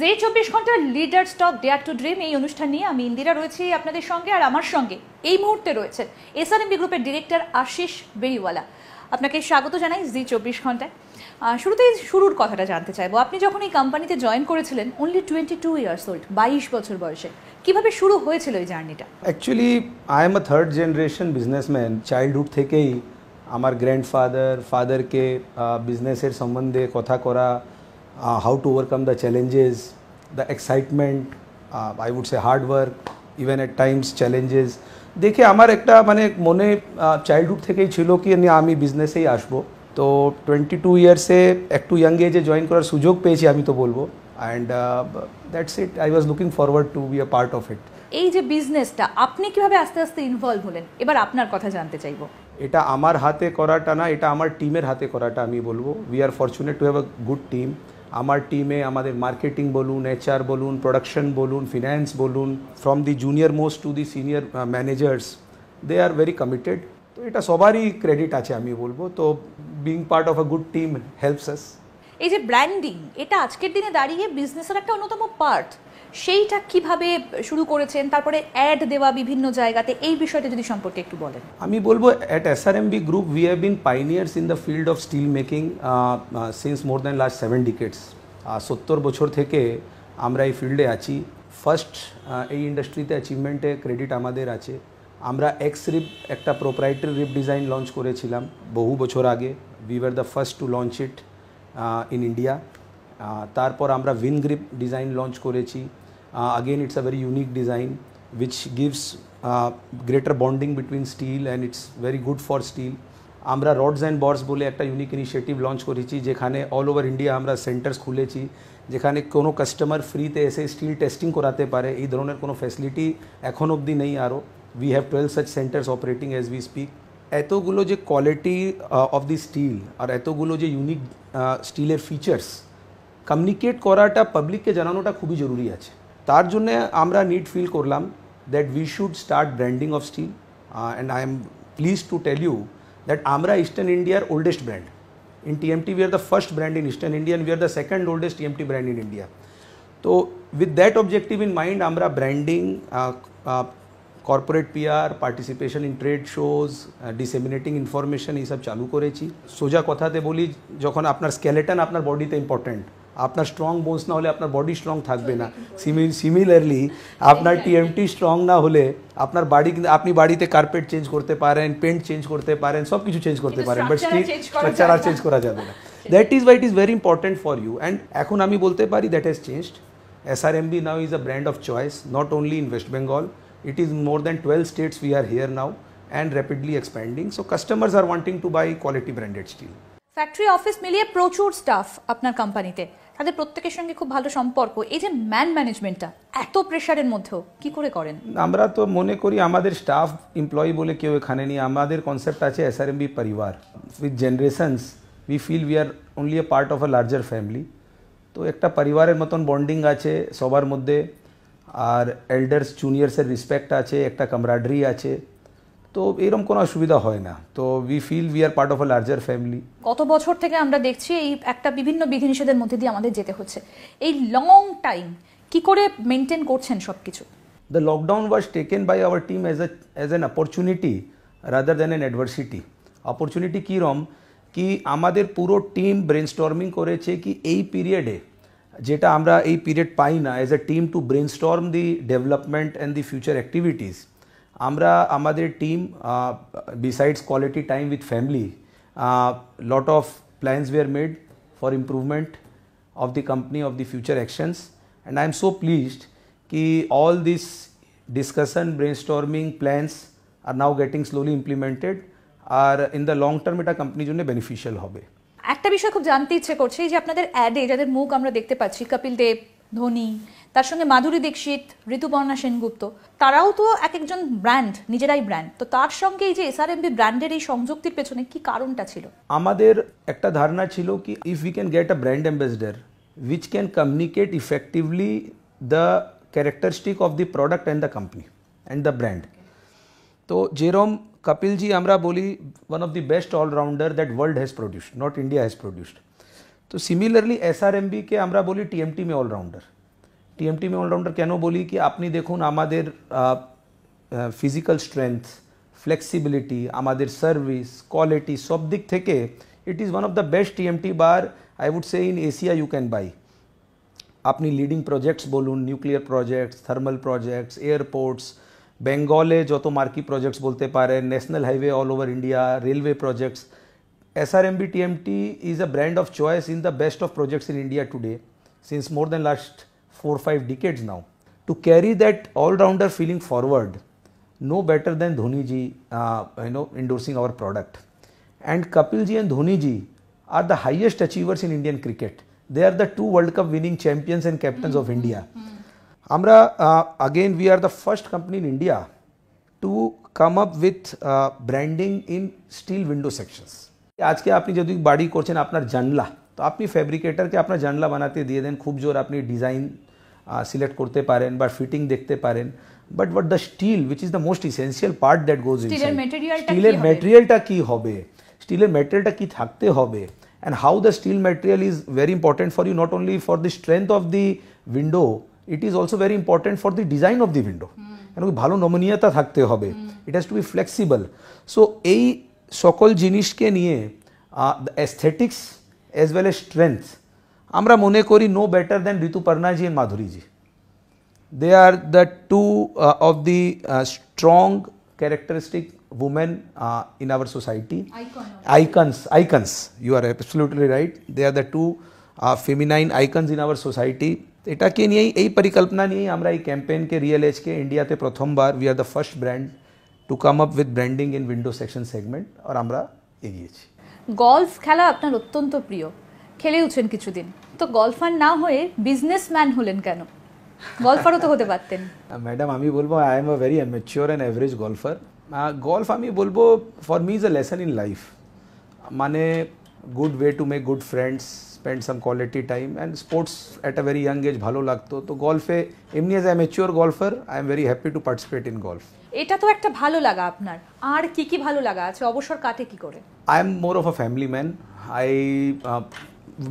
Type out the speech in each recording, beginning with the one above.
জি চব্বিশ ঘন্টার leaders talk dare to dream এই অনুষ্ঠান নিয়ে আমি ইন্দিরা রয়েছি আপনাদের সঙ্গে আর আমার সঙ্গে এই মুহূর্তে রয়েছে এসআরএমবি গ্রুপের ডিরেক্টর আশিস বেরিওয়ালা আপনাকে স্বাগত জানাই জি চব্বিশ ঘন্টায় শুরুতেই শুরুর কথাটা জানতে চাইবো আপনি যখন এই কোম্পানিতে জয়েন করেছিলেন only twenty two years old বাইশ বছর বয়সে কিভাবে শুরু হয়েছিল এই জার্নিটা actually I am a third generation businessman childhood থেকেই আমার গ্র্যান্ডফাদার ফাদারকে বিজনেসের সম্বন্ধে কথা করা how to overcome the challenges the excitement, uh, I would say hard work, even at times challenges. দেখে আমার একটা মানে মনে চাইল্ডহুড থেকেই ছিল কি আমি বিজনেসেই আসবো তো টোয়েন্টি টু ইয়ার্সে একটু ইয়াং এজে জয়েন করার সুযোগ পেয়েছি আমি তো বলবো and that's it I was looking forward to be a part of it এই যে বিজনেসটা আপনি কিভাবে আস্তে আস্তে ইনভলভ হলেন এবার আপনার কথা জানতে চাইবো এটা আমার হাতে করাটা না এটা আমার টিমের হাতে করাটা আমি বলবো we are fortunate to have a good team আমার টিমে আমাদের মার্কেটিং বলুন এইচআর বলুন প্রোডাকশন বলুন ফিন্যান্স বলুন from the junior most to the senior managers they are very committed তো এটা সবারই ক্রেডিট আছে আমি বলবো তো being part of a good team helps us এই যে ব্র্যান্ডিং এটা আজকের দিনে দাঁড়িয়ে বিজনেসের একটা অন্যতম পার্ট সেইটা কিভাবে শুরু করেছেন তারপরে অ্যাড দেওয়া বিভিন্ন জায়গাতে এই বিষয়টা যদি সম্পর্কে একটু বলেন আমি বলবো at S R MB group we have been pioneers in the field of steel making since more than last seven decades সত্তর বছর থেকে আমরা এই ফিল্ডে আছি ফার্স্ট uh, এই ইন্ডাস্ট্রিতে অ্যাচিভমেন্টে ক্রেডিট আমাদের আছে আমরা এক্স রিপ একটা প্রোপ্রাইটারি রিপ ডিজাইন লঞ্চ করেছিলাম বহু বছর আগে we were the first to launch it in India তারপর আমরা উইন ডিজাইন লঞ্চ করেছি again it's a very unique design which gives greater bonding between steel and it's very good for steel আমরা rods and bars বলে একটা unique initiative launch করেছি যেখানে all over India আমরা centres খুলেছি যেখানে কোনো কাস্টমার ফ্রিতে এসে স্টিল টেস্টিং করাতে পারে এই ধরনের কোনো ফ্যাসিলিটি এখন অবধি নেই আরও we have twelve such centres operating as we speak এতগুলো যে কোয়ালিটি অফ দি স্টিল আর এতগুলো যে ইউনিক স্টিলের ফিচার্স কমিউনিকেট করাটা পাবলিককে জানানোটা খুবই জরুরি আছে তার জন্যে আমরা নিড ফিল করলাম that we should start branding of steel and I am pleased to tell you that আমরা ইস্টার্ন ইন্ডিয়ার oldest brand in TMT we are the first brand in Eastern India and we are the second oldest TMT brand in India. So with that objective in mind, Amra branding, uh, uh, corporate PR, participation in trade shows, uh, disseminating information, এই সব চালু করেছি সোজা কথাতে বলি যখন আপনার skeleton আপনার বডিতে ইম্পর্টেন্ট আপনার স্ট্রং বন্স না হলে আপনার বডি स्ट्रांग থাকবে না সিমিলিয়ালি আপনার টিএমটি স্ট্রং না হলে আপনার বাড়ি আপনি বাড়িতে কার্পেট চেঞ্জ করতে পারেন পেইন্ট চেঞ্জ করতে পারেন সব কিছু চেঞ্জ করতে পারেন বাট স্ট্রাকচার আর চেঞ্জ করা যাবে না that is why it is very important for you and এখন আমি বলতে পারি that has changed SRMB now is a brand of choice not only in West Bengal it is more than 12 states we are here now and rapidly expanding so customers are wanting to buy quality branded steel factory office মিলিয়ে প্রচুর staff আপনার কোম্পানিতে তাদের প্রত্যেকের সঙ্গে খুব ভালো সম্পর্ক এই যে ম্যান ম্যানেজমেন্টটা এত প্রেশারের মধ্যেও কি করে করেন আমরা তো মনে করি আমাদের স্টাফ এমপ্লয়ি বলে কেউ এখানে নেই আমাদের কনসেপ্ট আছে এস আর এম বি পরিবার with generations we feel we are only a part of a larger family তো একটা পরিবারের মতন বন্ডিং আছে সবার মধ্যে আর এল্ডার্স জুনিয়র্সের রেসপেক্ট আছে একটা কামরাডারি আছে তো এরকম কোনো অসুবিধা হয় না তো we feel we are part of a larger family গত বছর থেকে আমরা দেখছি এই একটা বিভিন্ন বিধিনিষেধের মধ্যে দিয়ে আমাদের যেতে হচ্ছে এই লং টাইম কি করে মেনটেন করছেন সব কিছু the lockdown was taken by our team as as an opportunity rather than an adversity opportunity কীরম কি আমাদের পুরো টিম ব্রেন স্টর্মিং করেছে কি এই পিরিয়ডে যেটা আমরা এই পিরিয়ড পাই না as a team to brain storm the development and the future activities আমরা আমাদের team besides quality time with family lot of plans we are made for improvement of the company of the future actions and I am so pleased কি all this discussion brain storming plans are now getting slowly implemented আর in the long term এটা কোম্পানির জন্য beneficial হবে একটা বিষয় খুব জানতে ইচ্ছে করছে যে আপনাদের অ্যাডে যাদের মুখ আমরা দেখতে পাচ্ছি কপিল দেব ধোনি তার সঙ্গে মাধুরী দীক্ষিত ঋতুপর্ণা সেনগুপ্ত তারাও তো এক একজন ব্র্যান্ড নিজেরাই ব্র্যান্ড তো তার সঙ্গে এই যে এস আর বি ব্র্যান্ডের এই সংযুক্তির পেছনে কি কারণটা ছিল আমাদের একটা ধারণা ছিল কি if we can get a brand ambassador which can communicate effectively the characteristic of the product and the company and the brand তো যেরম কপিলজি আমরা বলি one of the best allrounder that world has produced not India has produced तो similarly S R M B के हमारा बोली TMT में allrounder TMT में अलराउंडार कैन बोली कि आपने देखो फिजिकल स्ट्रेंथ फ्लेक्सिबिलिटी हमारे सर्विस क्वालिटी सब दिक्कत के it is one of the best TMT bar I would say in Asia you can buy अपनी लीडिंग प्रोजेक्ट्स बोलूँ nuclear projects thermal projects airports बेंगले जो तो मार्की प्रोजेक्ट्स बोलते पा रहे national highway all over India railway projects SRMB TMT is a brand of choice in the best of projects in India today since more than last 4 5 decades now. To carry that all-rounder feeling forward, no better than Dhoni ji, uh, you know, endorsing our product. And Kapil ji and Dhoni ji are the highest achievers in Indian cricket. They are the two World Cup winning champions and captains mm -hmm. of hmm, India. Hmm. Amra, uh, again, we are the first company in India to come up with uh, branding in steel window sections. আজকে আপনি যদি বাড়ি করছেন আপনার জানলা তো আপনি ফ্যাব্রিকেটারকে আপনার জানলা বানাতে দিয়ে দেন খুব জোর আপনি ডিজাইন সিলেক্ট করতে পারেন বা ফিটিং দেখতে পারেন but but the steel which is the most essential part that goes স্টিলের ম্যাটেরিয়ালটা কি হবে স্টিলের ম্যাটেরিয়ালটা কি থাকতে হবে and how the steel material is very important for you not only for the strength of the window it is also very important for the design of the window কেন ভালো নমনীয়তা থাকতে হবে it has to be flexible so এই সকল জিনিষকে নিয়ে the aesthetics as well as strength আমরা মনে করি no better than Rituparna ji and Madhuri ji they are the two of the strong characteristic women in our society icons icons you are absolutely right they are the two feminine icons in our society এটা কে নিয়ে এই পরিকল্পনা নিয়ে আমরা এই campaign কে real age কে ইন্ডিয়াতে প্রথমবার we are the first brand to come up with branding in window section segment আর আমরা এগিয়েছি গলফ খেলা আপনার অত্যন্ত প্রিয় খেলেওছেন কিছুদিন তো গলফার না হয়ে বিজনেসম্যান হলেন কেন গলফারও তো হতে পারতেন ম্যাডাম আমি বলবো I am a very mature and average golfer golf আমি বলবো for me is a lesson in life মানে good way to make good friends spend some quality time and sports at a very young age ভালো লাগতো তো গলফে এমনি as a mature golfer I am very happy to participate in golf এটা তো একটা ভালো লাগা আপনার আর কি কি ভালো লাগা আছে অবসর কাটে কি করে I am more of a family man I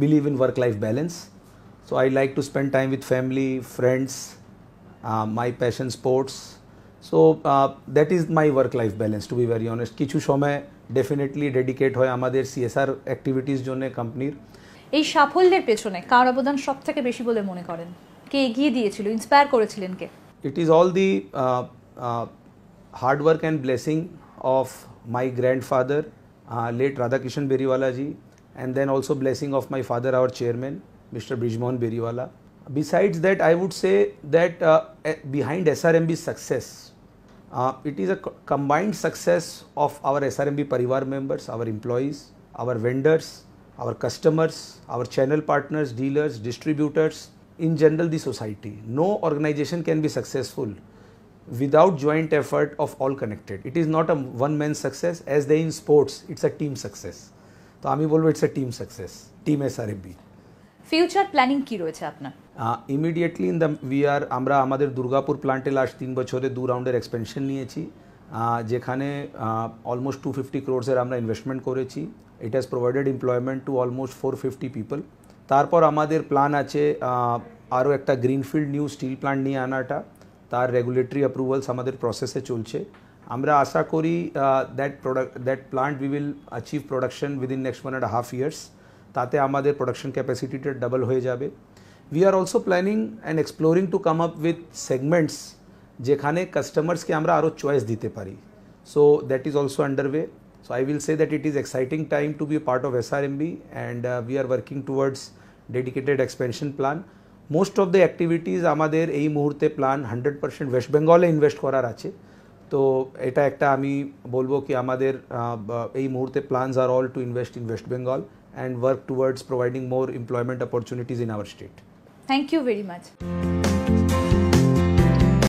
believe in work life balance so I like to spend time with family friends my passion sports so that is my work life balance to be very honest কিছু সময় definitely dedicate হয় আমাদের CSR activities জন্য কোম্পানির এই সাফল্যের পেছনে কার অবদান সব থেকে বেশি বলে মনে করেন কে এগিয়ে দিয়েছিল ইন্সপায়ার করেছিলেন কে it is all the hard work and blessing of my grandfather, uh, late Radhakishan Beriwala ji, and then also blessing of my father, our chairman, Mr. Brijmohan Beriwala. Besides that, I would say that uh, eh, behind SRMB's success, uh, it is a co- combined success of our SRMB Parivar members, our employees, our vendors, our customers, our channel partners, dealers, distributors, in general the society. No organization can be successful without joint effort of all connected. It is not a one man success as they in sports, it's a team success. তো আমি বলবো it's a team success team S R B future planning কি রয়েছে আপনার immediately in the we are আমরা আমাদের Durgapur প্ল্যান্টে last তিন বছরে দু রাউন্ডের এক্সপেনশন নিয়েছি যেখানে অলমোস্ট টু ফিফটি ক্রোর্সের আমরা ইনভেস্টমেন্ট করেছি it has provided employment to almost four fifty people তারপর আমাদের প্ল্যান আছে আরও একটা গ্রিনফিল্ড নিউ স্টিল প্ল্যান্ট নিয়ে আনাটা तर रेगुलेटरि अप्रुवल्स प्रसेस चलते हमें आशा करी that product that plan we will achieve production within next one and half years ताते प्रोडक्शन कैपेसिटी डबल हो जाए we are also planning and exploring to come up with segments जेखने कस्टमार्स के choice दीते so that is also under way so I will say that it is exciting time to be part of S R M B and we are working towards dedicated expansion plan most of the activities আমাদের এই মুহূর্তে plan hundred percent West বেঙ্গলে invest করার আছে তো এটা একটা আমি বলবো কি আমাদের এই মুহূর্তে plans are all to invest in West Bengal and work towards providing more employment opportunities in our state thank you very much